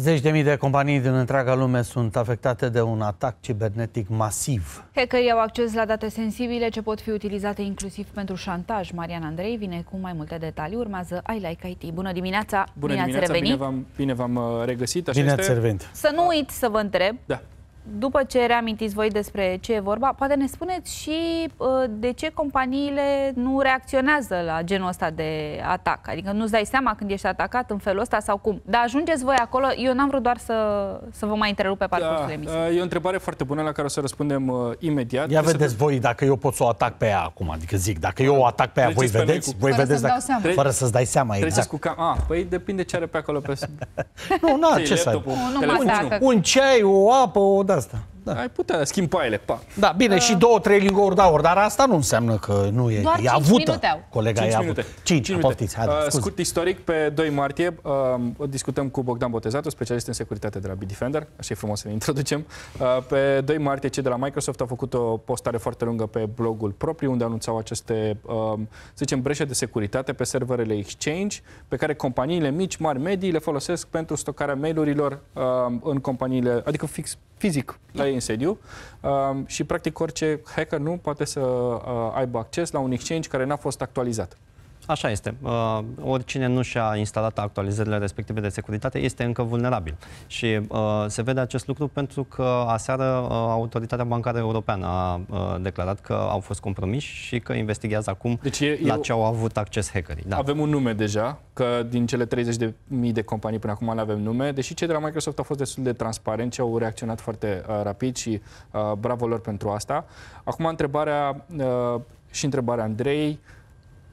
Zeci de mii de companii din întreaga lume sunt afectate de un atac cibernetic masiv. Hackerii au acces la date sensibile ce pot fi utilizate inclusiv pentru șantaj. Marian Andrei vine cu mai multe detalii. Urmează I Like IT. Bună dimineața! Bună bine dimineața! Ați Bine v-am, bine v-am uh, regăsit! Așa bine este. ați revenit! Să nu uit să vă întreb da după ce reamintiți voi despre ce e vorba, poate ne spuneți și uh, de ce companiile nu reacționează la genul ăsta de atac. Adică nu-ți dai seama când ești atacat în felul ăsta sau cum. Dar ajungeți voi acolo, eu n-am vrut doar să, să vă mai întrerup pe parcursul da, emisiei. Uh, e o întrebare foarte bună la care o să răspundem uh, imediat. Ia vedeți să... voi dacă eu pot să o atac pe ea acum, adică zic, dacă eu o atac pe ea, voi vedeți? Cu... Voi vedeți dacă... Tre... fără să-ți dai seama, exact. Treceți cu cam... ah, păi depinde ce are pe acolo pe... nu, na, ce să... Un ceai, o apă, o de asta. Da. Ai putea schimba ele, pa. Da, bine, uh... și două, trei lingouri de da, aur, da, dar asta nu înseamnă că nu e, Doar e avută. Minute au. Colega 5 e minute. avută. Cinci, cinci minute. haide, uh, scurt istoric, pe 2 martie uh, discutăm cu Bogdan Botezatu, specialist în securitate de la Bitdefender, așa e frumos să ne introducem. Uh, pe 2 martie cei de la Microsoft au făcut o postare foarte lungă pe blogul propriu, unde anunțau aceste, uh, să zicem, breșe de securitate pe serverele Exchange, pe care companiile mici, mari, medii le folosesc pentru stocarea mailurilor uh, în companiile, adică fix fizic la ei în sediu um, și practic orice hacker nu poate să uh, aibă acces la un exchange care n-a fost actualizat. Așa este. Uh, oricine nu și-a instalat actualizările respective de securitate este încă vulnerabil. Și uh, se vede acest lucru pentru că aseară uh, Autoritatea Bancară Europeană a uh, declarat că au fost compromiși și că investigează acum deci e, la eu... ce au avut acces hackerii. Da. Avem un nume deja, că din cele 30.000 de, mii de companii până acum nu avem nume, deși cei de la Microsoft au fost destul de transparenți, au reacționat foarte uh, rapid și uh, bravo lor pentru asta. Acum întrebarea uh, și întrebarea Andrei,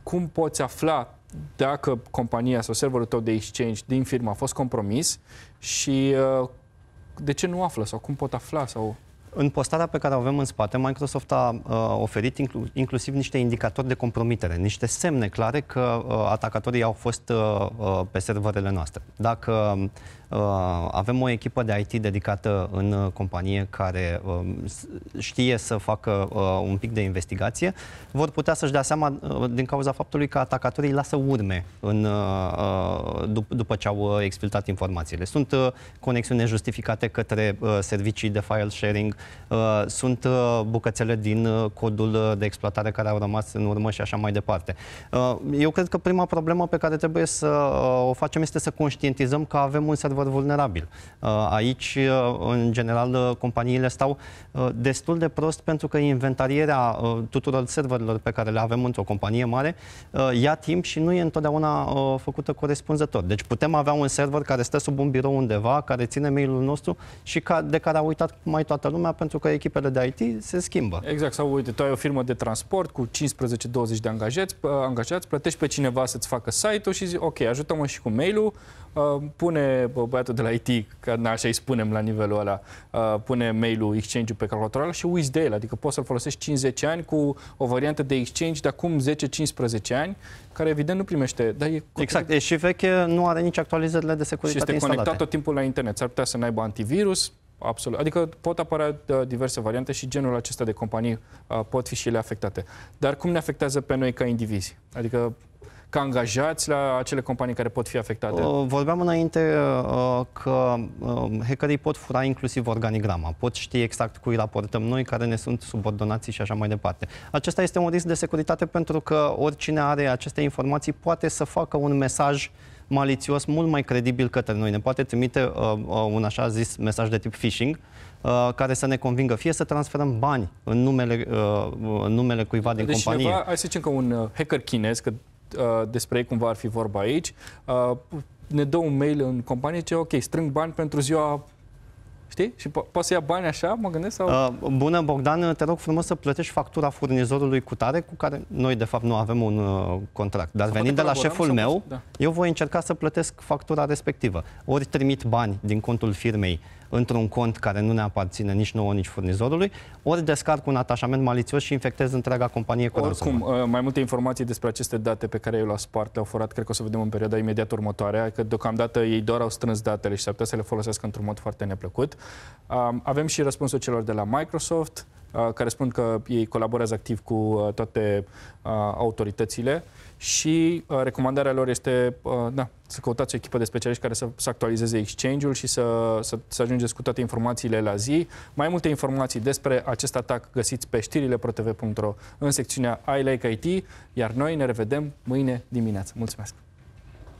cum poți afla dacă compania sau serverul tău de exchange din firmă a fost compromis și uh, de ce nu află sau cum pot afla sau... În postarea pe care o avem în spate, Microsoft a uh, oferit inclu- inclusiv niște indicatori de compromitere, niște semne clare că uh, atacatorii au fost uh, uh, pe serverele noastre. Dacă uh, Uh, avem o echipă de IT dedicată în uh, companie care um, știe să facă uh, un pic de investigație. Vor putea să-și dea seama din cauza faptului că atacatorii lasă urme în, după ce au exfiltrat informațiile. Sunt conexiuni justificate către servicii de file sharing, sunt bucățele din codul de exploatare care au rămas în urmă și așa mai departe. Eu cred că prima problemă pe care trebuie să o facem este să conștientizăm că avem un server într-adevăr vulnerabil. Uh, aici, uh, în general, uh, companiile stau destul de prost pentru că inventarierea tuturor serverelor pe care le avem într-o companie mare ia timp și nu e întotdeauna făcută corespunzător. Deci putem avea un server care stă sub un birou undeva, care ține mailul nostru și de care a uitat mai toată lumea pentru că echipele de IT se schimbă. Exact, sau uite, tu ai o firmă de transport cu 15-20 de angajați, angajați, plătești pe cineva să-ți facă site-ul și zici, ok, ajută-mă și cu mail-ul, pune băiatul de la IT, că așa îi spunem la nivelul ăla, uh, pune mail-ul exchange pe calculator și uiți de el, adică poți să-l folosești 50 ani cu o variantă de exchange de acum 10-15 ani, care evident nu primește. Dar e exact, e și veche, nu are nici actualizările de securitate Și este instalate. conectat tot timpul la internet, s-ar putea să n-aibă antivirus, absolut. Adică pot apărea uh, diverse variante și genul acesta de companii uh, pot fi și ele afectate. Dar cum ne afectează pe noi ca indivizi? Adică ca angajați la acele companii care pot fi afectate? Uh, vorbeam înainte uh, uh, că hackerii pot fura inclusiv organigrama, pot ști exact cui raportăm noi, care ne sunt subordonații și așa mai departe. Acesta este un risc de securitate pentru că oricine are aceste informații poate să facă un mesaj malițios mult mai credibil către noi. Ne poate trimite uh, un așa zis mesaj de tip phishing, uh, care să ne convingă fie să transferăm bani în numele, uh, în numele cuiva din deci companie. Cineva, hai să zicem că un hacker chinez, că Uh, despre ei cumva ar fi vorba aici, uh, ne dă un mail în companie, ce ok, strâng bani pentru ziua Știi? Și po- poți să ia bani așa, mă gândesc? Sau... Uh, bună, Bogdan, te rog frumos să plătești factura furnizorului cu tare, cu care noi, de fapt, nu avem un uh, contract. Dar venind de la șeful meu, da. eu voi încerca să plătesc factura respectivă. Ori trimit bani din contul firmei uh, într-un cont care nu ne aparține nici nouă, nici furnizorului, ori descarc un atașament malițios și infectez întreaga companie cu Oricum, ransomware. Uh, mai multe informații despre aceste date pe care eu le-au spart, le-au furat, cred că o să vedem în perioada imediat următoare, că adică deocamdată ei doar au strâns datele și s-ar putea să le folosească într-un mod foarte neplăcut. Uh, avem și răspunsul celor de la Microsoft, Uh, care spun că ei colaborează activ cu uh, toate uh, autoritățile și recomandarea lor este da, să căutați o echipă de specialiști care să, să actualizeze exchange-ul și să, să, să ajungeți cu toate informațiile la zi. Mai multe informații despre acest atac găsiți pe știrile protv.ro în secțiunea AI-like IT, iar noi ne revedem mâine dimineață. Mulțumesc!